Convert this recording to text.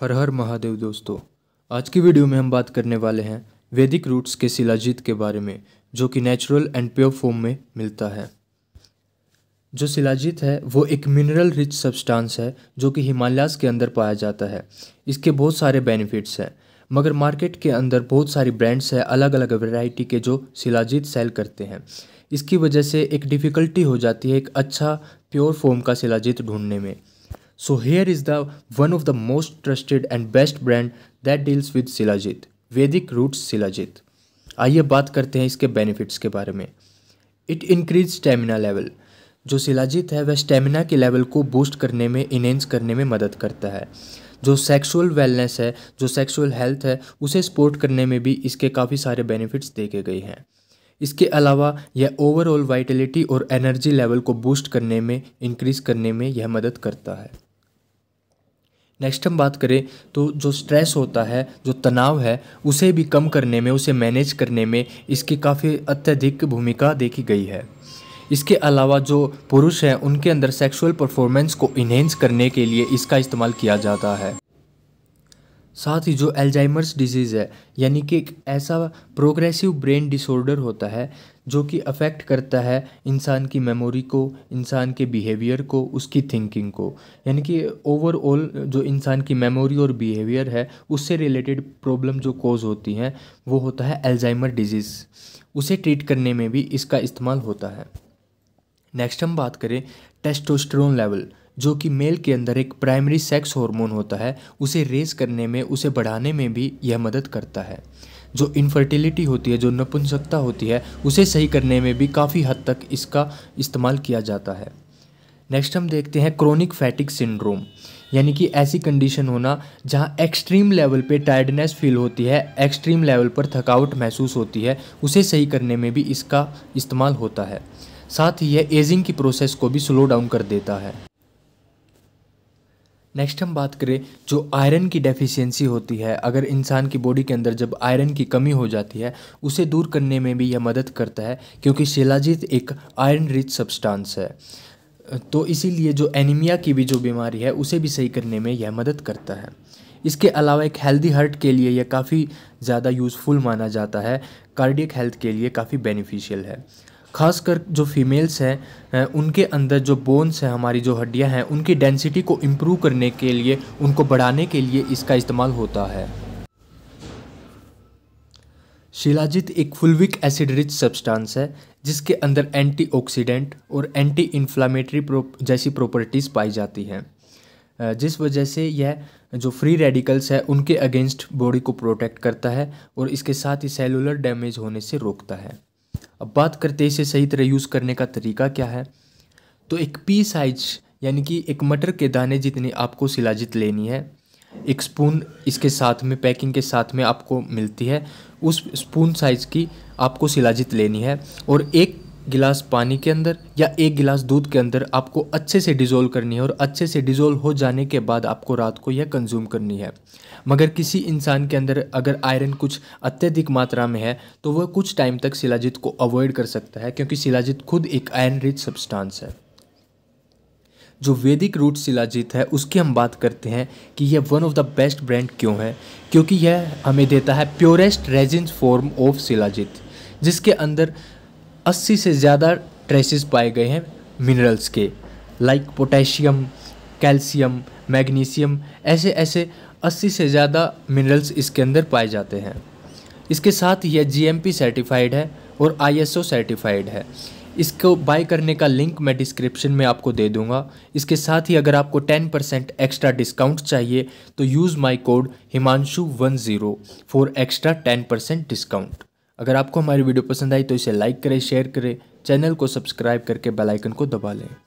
हर हर महादेव दोस्तों आज की वीडियो में हम बात करने वाले हैं वैदिक रूट्स के शिलाजीत के बारे में जो कि नेचुरल एंड प्योर फॉर्म में मिलता है जो शिलाजीत है वो एक मिनरल रिच सब्सटेंस है जो कि हिमालयास के अंदर पाया जाता है इसके बहुत सारे बेनिफिट्स हैं मगर मार्केट के अंदर बहुत सारी ब्रांड्स हैं अलग अलग वेराइटी के जो शिलाजीत सेल करते हैं इसकी वजह से एक डिफ़िकल्टी हो जाती है एक अच्छा प्योर फॉर्म का शिलाजीत ढूंढने में So here is the one of the most trusted and best brand that deals with Silajit, Vedic roots Silajit. आइए बात करते हैं इसके बेनिफिट्स के बारे में इट इंक्रीज स्टेमिना लेवल जो सिलाजित है वह स्टेमिना के लेवल को बूस्ट करने में इनेंस करने में मदद करता है जो सेक्सुअल वेलनेस है जो सेक्सुअल हेल्थ है उसे सपोर्ट करने में भी इसके काफ़ी सारे बेनिफिट्स देखे गए हैं इसके अलावा यह ओवरऑल वाइटलिटी और एनर्जी लेवल को बूस्ट करने में इंक्रीज़ करने में यह मदद करता है नेक्स्ट हम बात करें तो जो स्ट्रेस होता है जो तनाव है उसे भी कम करने में उसे मैनेज करने में इसकी काफ़ी अत्यधिक भूमिका देखी गई है इसके अलावा जो पुरुष हैं उनके अंदर सेक्सुअल परफॉर्मेंस को इन्हेंस करने के लिए इसका इस्तेमाल किया जाता है साथ ही जो एल्जाइमर्स डिजीज़ है यानी कि एक ऐसा प्रोग्रेसिव ब्रेन डिसऑर्डर होता है जो कि अफेक्ट करता है इंसान की मेमोरी को इंसान के बिहेवियर को उसकी थिंकिंग को यानी कि ओवरऑल जो इंसान की मेमोरी और बिहेवियर है उससे रिलेटेड प्रॉब्लम जो कॉज होती हैं वो होता है एल्जाइमर डिजीज़ उसे ट्रीट करने में भी इसका इस्तेमाल होता है नेक्स्ट हम बात करें टेस्टोस्टेरोन लेवल जो कि मेल के अंदर एक प्राइमरी सेक्स हार्मोन होता है उसे रेज करने में उसे बढ़ाने में भी यह मदद करता है जो इनफर्टिलिटी होती है जो नपुंसकता होती है उसे सही करने में भी काफ़ी हद तक इसका इस्तेमाल किया जाता है नेक्स्ट हम देखते हैं क्रोनिक फैटिक सिंड्रोम यानी कि ऐसी कंडीशन होना जहां एक्सट्रीम लेवल पे टायर्डनेस फील होती है एक्सट्रीम लेवल पर थकावट महसूस होती है उसे सही करने में भी इसका इस्तेमाल होता है साथ ही यह एजिंग की प्रोसेस को भी स्लो डाउन कर देता है नेक्स्ट हम बात करें जो आयरन की डेफिशिएंसी होती है अगर इंसान की बॉडी के अंदर जब आयरन की कमी हो जाती है उसे दूर करने में भी यह मदद करता है क्योंकि शिलाजीत एक आयरन रिच सब्सटेंस है तो इसीलिए जो एनीमिया की भी जो बीमारी है उसे भी सही करने में यह मदद करता है इसके अलावा एक हेल्दी हार्ट के लिए यह काफ़ी ज़्यादा यूज़फुल माना जाता है कार्डियक हेल्थ के लिए काफ़ी बेनिफिशियल है खासकर जो फीमेल्स हैं उनके अंदर जो बोन्स हैं हमारी जो हड्डियां हैं उनकी डेंसिटी को इम्प्रूव करने के लिए उनको बढ़ाने के लिए इसका इस्तेमाल होता है शिलाजित एक फुलविक एसिड रिच सब्सटेंस है जिसके अंदर एंटीऑक्सीडेंट और एंटी इन्फ्लामेटरी प्रो, जैसी प्रॉपर्टीज़ पाई जाती हैं जिस वजह से यह जो फ्री रेडिकल्स है उनके अगेंस्ट बॉडी को प्रोटेक्ट करता है और इसके साथ ही सेलुलर डैमेज होने से रोकता है अब बात करते हैं इसे सही तरह यूज़ करने का तरीका क्या है तो एक पी साइज यानी कि एक मटर के दाने जितनी आपको सिलाजित लेनी है एक स्पून इसके साथ में पैकिंग के साथ में आपको मिलती है उस स्पून साइज़ की आपको सिलाजित लेनी है और एक गिलास पानी के अंदर या एक गिलास दूध के अंदर आपको अच्छे से डिज़ोल्व करनी है और अच्छे से डिज़ोल्व हो जाने के बाद आपको रात को यह कंज्यूम करनी है मगर किसी इंसान के अंदर अगर आयरन कुछ अत्यधिक मात्रा में है तो वह कुछ टाइम तक शिलाजित को अवॉइड कर सकता है क्योंकि शिलाजित खुद एक आयरन रिच सब्सटांस है जो वैदिक रूट शिलाजीत है उसकी हम बात करते हैं कि यह one of the best brand क्यों है क्योंकि यह हमें देता है purest resin form of shilajit जिसके अंदर 80 से ज़्यादा ट्रेसेस पाए गए हैं मिनरल्स के लाइक पोटेशियम कैल्शियम मैग्नीशियम ऐसे ऐसे 80 से ज़्यादा मिनरल्स इसके अंदर पाए जाते हैं इसके साथ यह जीएमपी सर्टिफाइड है और आईएसओ सर्टिफाइड है इसको बाय करने का लिंक मैं डिस्क्रिप्शन में आपको दे दूंगा इसके साथ ही अगर आपको 10 परसेंट एक्स्ट्रा डिस्काउंट चाहिए तो use my code Himanshu one zero for extra ten percent discount अगर आपको हमारी वीडियो पसंद आई तो इसे लाइक करें शेयर करें चैनल को सब्सक्राइब करके बेल आइकन को दबा लें